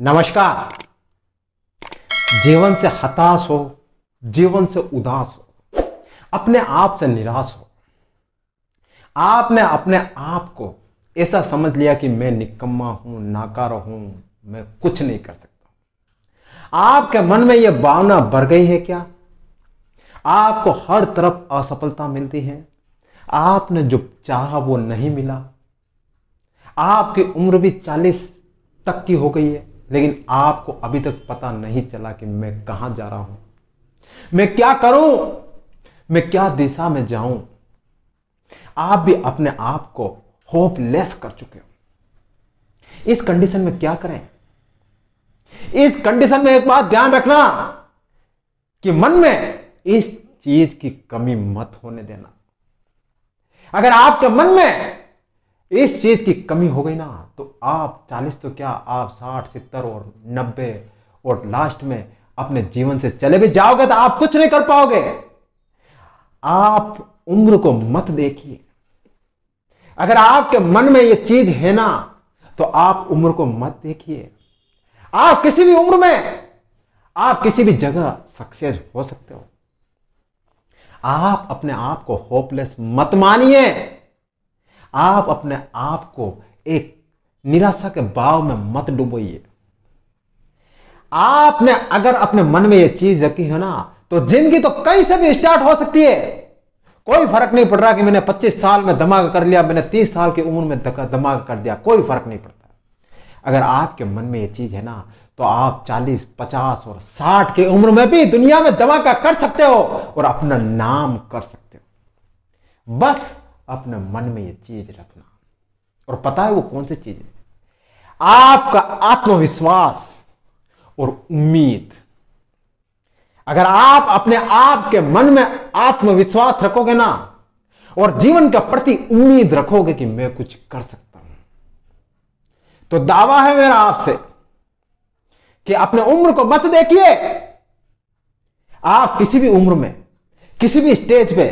नमस्कार जीवन से हताश हो जीवन से उदास हो अपने आप से निराश हो आपने अपने आप को ऐसा समझ लिया कि मैं निकम्मा हूं नाकार हूं मैं कुछ नहीं कर सकता आपके मन में यह भावना बढ़ गई है क्या आपको हर तरफ असफलता मिलती है आपने जो चाहा वो नहीं मिला आपकी उम्र भी चालीस तक की हो गई है लेकिन आपको अभी तक पता नहीं चला कि मैं कहां जा रहा हूं मैं क्या करूं मैं क्या दिशा में जाऊं आप भी अपने आप को होपलेस कर चुके हो इस कंडीशन में क्या करें इस कंडीशन में एक बात ध्यान रखना कि मन में इस चीज की कमी मत होने देना अगर आपके मन में इस चीज़ की कमी हो गई ना तो आप चालीस तो क्या आप साठ सितर और नब्बे और लास्ट में अपने जीवन से चले भी जाओगे तो आप कुछ नहीं कर पाओगे आप उम्र को मत देखिए अगर आपके मन में यह चीज है ना तो आप उम्र को मत देखिए आप किसी भी उम्र में आप किसी भी जगह सक्सेस हो सकते हो आप अपने आप को होपलेस मत मानिए आप अपने आप को एक निराशा के भाव में मत डुबोइए आपने अगर अपने मन में यह चीज रखी हो ना तो जिंदगी तो कहीं से भी स्टार्ट हो सकती है कोई फर्क नहीं पड़ रहा कि मैंने 25 साल में धमाका कर लिया मैंने 30 साल की उम्र में धमाका कर दिया कोई फर्क नहीं पड़ता अगर आपके मन में यह चीज है ना तो आप 40, 50 और 60 की उम्र में भी दुनिया में धमाका कर सकते हो और अपना नाम कर सकते हो बस अपने मन में ये चीज रखना और पता है वो कौन सी चीज है आपका आत्मविश्वास और उम्मीद अगर आप अपने आप के मन में आत्मविश्वास रखोगे ना और जीवन के प्रति उम्मीद रखोगे कि मैं कुछ कर सकता हूं तो दावा है मेरा आपसे कि अपने उम्र को मत देखिए आप किसी भी उम्र में किसी भी स्टेज पे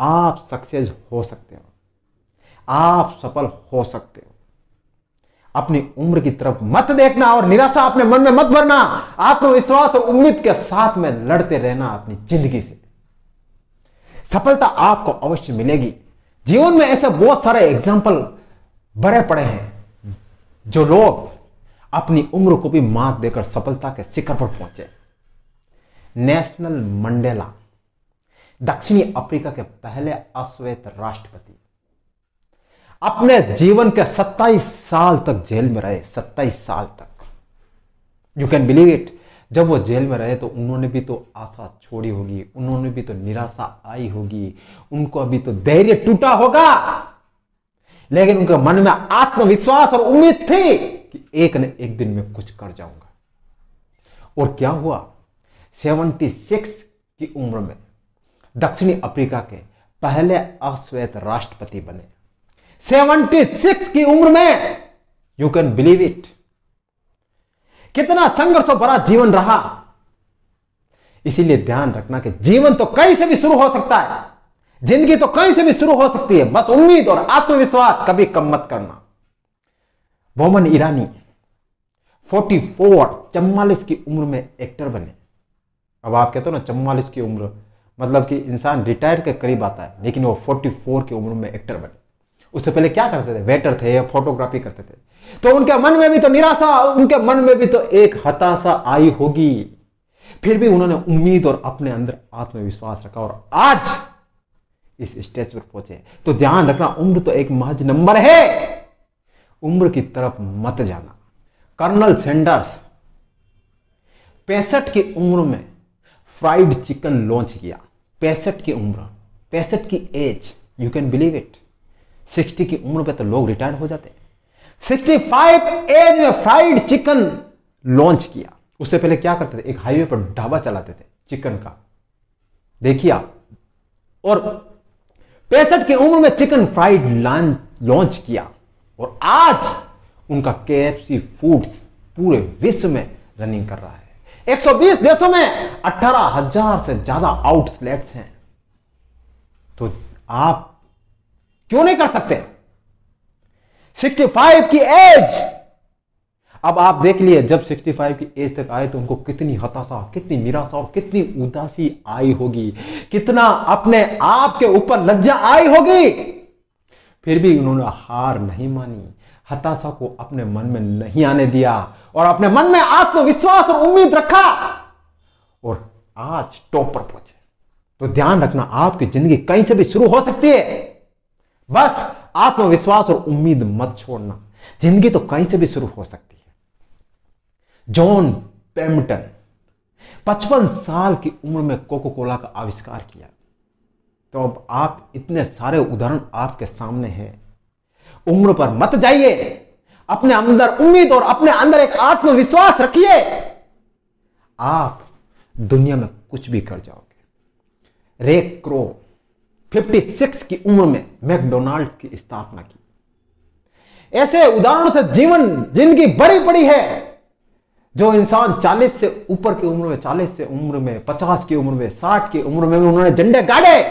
आप सक्सेस हो सकते हो आप सफल हो सकते हो अपनी उम्र की तरफ मत देखना और निराशा अपने मन में मत भरना आत्मविश्वास और उम्मीद के साथ में लड़ते रहना अपनी जिंदगी से सफलता आपको अवश्य मिलेगी जीवन में ऐसे बहुत सारे एग्जाम्पल बड़े पड़े हैं जो लोग अपनी उम्र को भी मात देकर सफलता के शिखर पर पहुंचे नेशनल मंडेला दक्षिणी अफ्रीका के पहले अश्वेत राष्ट्रपति अपने जीवन के 27 साल तक जेल में रहे 27 साल तक यू कैन बिलीव इट जब वो जेल में रहे तो उन्होंने भी तो आशा छोड़ी होगी उन्होंने भी तो निराशा आई होगी उनको अभी तो धैर्य टूटा होगा लेकिन उनके मन में आत्मविश्वास और उम्मीद थी कि एक न एक दिन में कुछ कर जाऊंगा और क्या हुआ 76 की उम्र में दक्षिणी अफ्रीका के पहले अश्वेत राष्ट्रपति बने 76 की उम्र में यू कैन बिलीव इट कितना संघर्ष भरा जीवन रहा इसीलिए ध्यान रखना कि जीवन तो कहीं से भी शुरू हो सकता है जिंदगी तो कहीं से भी शुरू हो सकती है बस उम्मीद और आत्मविश्वास कभी कम मत करना बोमन ईरानी 44 फोर की उम्र में एक्टर बने अब आप कहते हो तो ना चम्वालीस की उम्र मतलब कि इंसान रिटायर के करीब आता है लेकिन वो 44 की उम्र में एक्टर बने उससे पहले क्या करते थे वेटर थे या फोटोग्राफी करते थे तो उनके मन में भी तो निराशा उनके मन में भी तो एक हताशा आई होगी फिर भी उन्होंने उम्मीद और अपने अंदर आत्मविश्वास रखा और आज इस स्टेज पर पहुंचे तो ध्यान रखना उम्र तो एक महज नंबर है उम्र की तरफ मत जाना कर्नल सेंडर्स पैंसठ की उम्र में फ्राइड चिकन लॉन्च किया पैंसठ की उम्र पैंसठ की age you can believe it sixty की उम्र पे तो लोग रिटायर्ड हो जाते सिक्सटी फाइव एज में फ्राइड चिकन लॉन्च किया उससे पहले क्या करते थे एक हाईवे पर ढाबा चलाते थे चिकन का देखिए और पैंसठ की उम्र में चिकन फ्राइड लॉन्च किया और आज उनका के फूड्स पूरे विश्व में रनिंग कर रहा है 120 देशों में अठारह हजार से ज्यादा आउटलेट्स हैं तो आप क्यों नहीं कर सकते 65 की एज अब आप देख लिए जब 65 की एज तक आए तो उनको कितनी हताशा कितनी निराशा और कितनी उदासी आई होगी कितना अपने आप के ऊपर लज्जा आई होगी फिर भी उन्होंने हार नहीं मानी हताशा को अपने मन में नहीं आने दिया और अपने मन में आत्मविश्वास और उम्मीद रखा और आज टॉप पर पहुंचे तो ध्यान रखना आपकी जिंदगी कहीं से भी शुरू हो सकती है बस आत्मविश्वास और उम्मीद मत छोड़ना जिंदगी तो कहीं से भी शुरू हो सकती है जॉन पेमटन पचपन साल की उम्र में कोको कोला का आविष्कार किया तो अब आप इतने सारे उदाहरण आपके सामने हैं उम्र पर मत जाइए अपने अंदर उम्मीद और अपने अंदर एक आत्मविश्वास रखिए आप दुनिया में कुछ भी कर जाओगे रे क्रो 56 की उम्र में मैकडोनाल्ड की स्थापना की ऐसे उदाहरणों से जीवन जिंदगी बड़ी बड़ी है जो इंसान 40 से ऊपर की उम्र में 40 से उम्र में 50 की उम्र में 60 की उम्र में उन्होंने झंडे गाड़े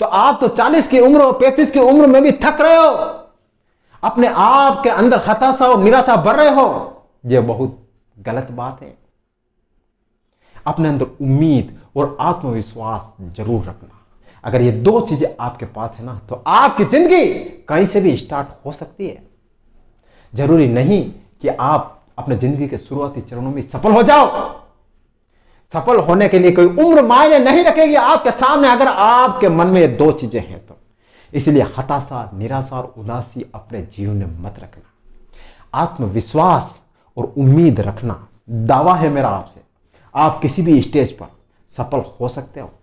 तो आप तो 40 की उम्र 35 की उम्र में भी थक रहे हो अपने आप के अंदर हताशा और निराशा भर रहे हो यह बहुत गलत बात है अपने अंदर उम्मीद और आत्मविश्वास जरूर रखना अगर ये दो चीजें आपके पास है ना तो आपकी जिंदगी कहीं से भी स्टार्ट हो सकती है जरूरी नहीं कि आप अपने जिंदगी के शुरुआती चरणों में सफल हो जाओ सफल होने के लिए कोई उम्र मायने नहीं रखेगी आपके सामने अगर आपके मन में ये दो चीजें हैं तो। इसलिए हताशा निराशा और उदासी अपने जीवन में मत रखना आत्मविश्वास और उम्मीद रखना दावा है मेरा आपसे आप किसी भी स्टेज पर सफल हो सकते हो